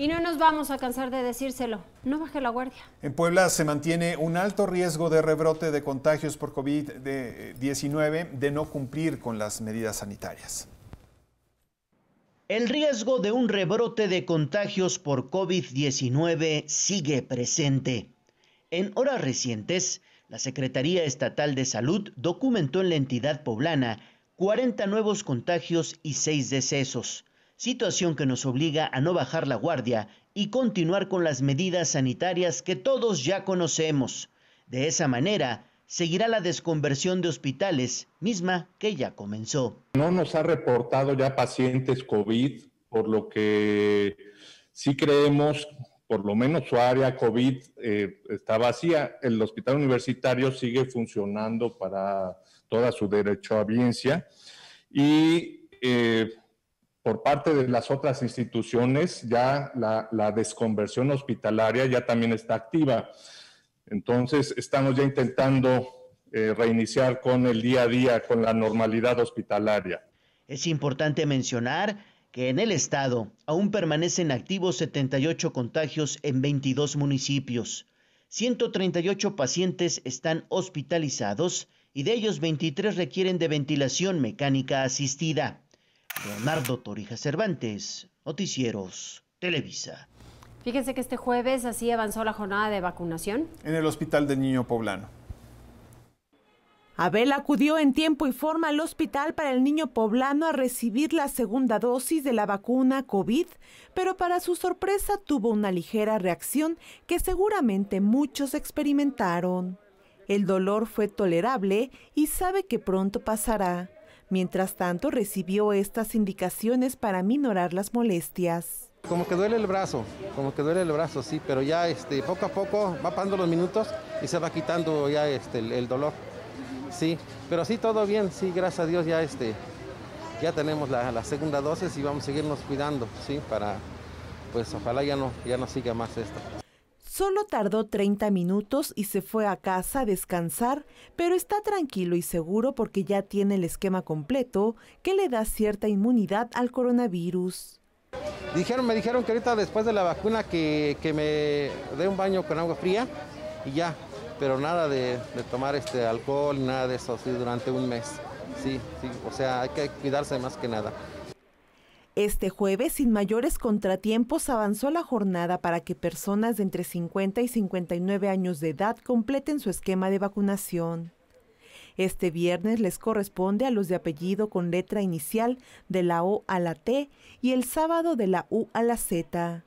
Y no nos vamos a cansar de decírselo, no baje la guardia. En Puebla se mantiene un alto riesgo de rebrote de contagios por COVID-19 de no cumplir con las medidas sanitarias. El riesgo de un rebrote de contagios por COVID-19 sigue presente. En horas recientes, la Secretaría Estatal de Salud documentó en la entidad poblana 40 nuevos contagios y 6 decesos situación que nos obliga a no bajar la guardia y continuar con las medidas sanitarias que todos ya conocemos. De esa manera, seguirá la desconversión de hospitales, misma que ya comenzó. No nos ha reportado ya pacientes COVID, por lo que sí creemos, por lo menos su área COVID eh, está vacía. El hospital universitario sigue funcionando para toda su derecho a audiencia y eh, por parte de las otras instituciones, ya la, desconversión hospitalaria ya también está activa. Entonces, estamos ya intentando eh, reiniciar con el día a día, con la normalidad hospitalaria. Es importante mencionar que en el estado aún permanecen activos 78 contagios en 22 municipios. 138 pacientes están hospitalizados y de ellos 23 requieren de ventilación mecánica asistida. Leonardo Torija Cervantes, Noticieros, Televisa. Fíjense que este jueves así avanzó la jornada de vacunación. En el Hospital del Niño Poblano. Abel acudió en tiempo y forma al hospital para el niño poblano a recibir la segunda dosis de la vacuna COVID, pero para su sorpresa tuvo una ligera reacción que seguramente muchos experimentaron. El dolor fue tolerable y sabe que pronto pasará. Mientras tanto, recibió estas indicaciones para minorar las molestias. Como que duele el brazo, como que duele el brazo, sí, pero ya este, poco a poco va pasando los minutos y se va quitando ya este, el, dolor. Sí, pero sí, todo bien, sí, gracias a Dios ya, este, ya tenemos la, segunda dosis y vamos a seguirnos cuidando, sí, para, pues ojalá ya no, ya no siga más esto. Solo tardó 30 minutos y se fue a casa a descansar, pero está tranquilo y seguro porque ya tiene el esquema completo que le da cierta inmunidad al coronavirus. Dijeron, me dijeron que ahorita después de la vacuna que, me dé un baño con agua fría y ya, pero nada de, tomar este alcohol, nada de eso, durante un mes. Sí, sí, o sea, hay que cuidarse más que nada. Este jueves, sin mayores contratiempos, avanzó la jornada para que personas de entre 50 y 59 años de edad completen su esquema de vacunación. Este viernes les corresponde a los de apellido con letra inicial de la O a la T y el sábado de la U a la Z.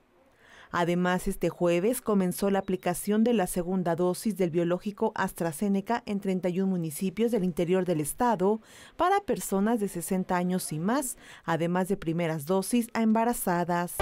Además, este jueves comenzó la aplicación de la segunda dosis del biológico AstraZeneca en 31 municipios del interior del estado para personas de 60 años y más, además de primeras dosis a embarazadas.